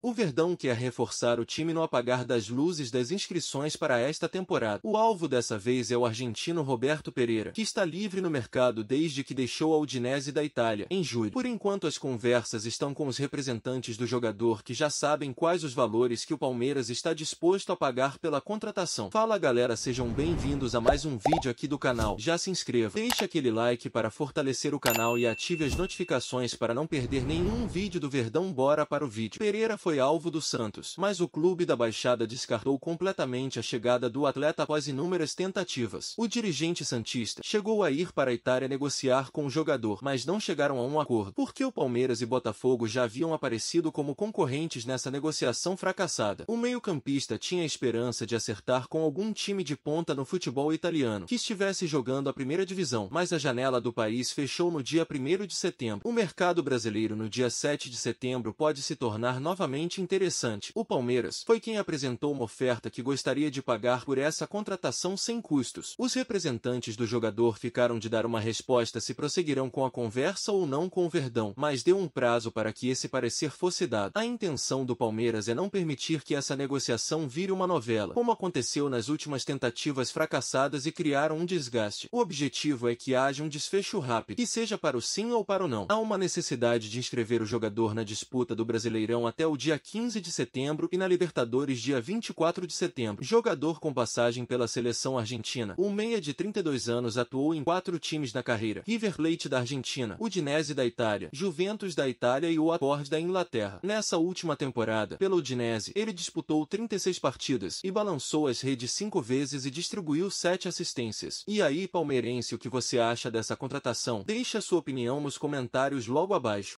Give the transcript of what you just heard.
O Verdão quer reforçar o time no apagar das luzes das inscrições para esta temporada. O alvo dessa vez é o argentino Roberto Pereira, que está livre no mercado desde que deixou a Udinese da Itália, em julho. Por enquanto as conversas estão com os representantes do jogador que já sabem quais os valores que o Palmeiras está disposto a pagar pela contratação. Fala galera, sejam bem-vindos a mais um vídeo aqui do canal. Já se inscreva, deixe aquele like para fortalecer o canal e ative as notificações para não perder nenhum vídeo do Verdão. Bora para o vídeo. Pereira foi foi alvo do Santos, mas o clube da Baixada descartou completamente a chegada do atleta após inúmeras tentativas. O dirigente Santista chegou a ir para a Itália negociar com o jogador, mas não chegaram a um acordo, porque o Palmeiras e Botafogo já haviam aparecido como concorrentes nessa negociação fracassada. O meio-campista tinha a esperança de acertar com algum time de ponta no futebol italiano que estivesse jogando a primeira divisão, mas a janela do país fechou no dia 1 de setembro. O mercado brasileiro no dia 7 de setembro pode se tornar novamente interessante. O Palmeiras foi quem apresentou uma oferta que gostaria de pagar por essa contratação sem custos. Os representantes do jogador ficaram de dar uma resposta se prosseguirão com a conversa ou não com o Verdão, mas deu um prazo para que esse parecer fosse dado. A intenção do Palmeiras é não permitir que essa negociação vire uma novela, como aconteceu nas últimas tentativas fracassadas e criaram um desgaste. O objetivo é que haja um desfecho rápido, que seja para o sim ou para o não. Há uma necessidade de inscrever o jogador na disputa do Brasileirão até o dia dia 15 de setembro e na Libertadores dia 24 de setembro. Jogador com passagem pela seleção argentina, o meia de 32 anos atuou em quatro times na carreira. River Plate da Argentina, Udinese da Itália, Juventus da Itália e o Accord da Inglaterra. Nessa última temporada, pelo Udinese, ele disputou 36 partidas e balançou as redes cinco vezes e distribuiu sete assistências. E aí, palmeirense, o que você acha dessa contratação? Deixe a sua opinião nos comentários logo abaixo.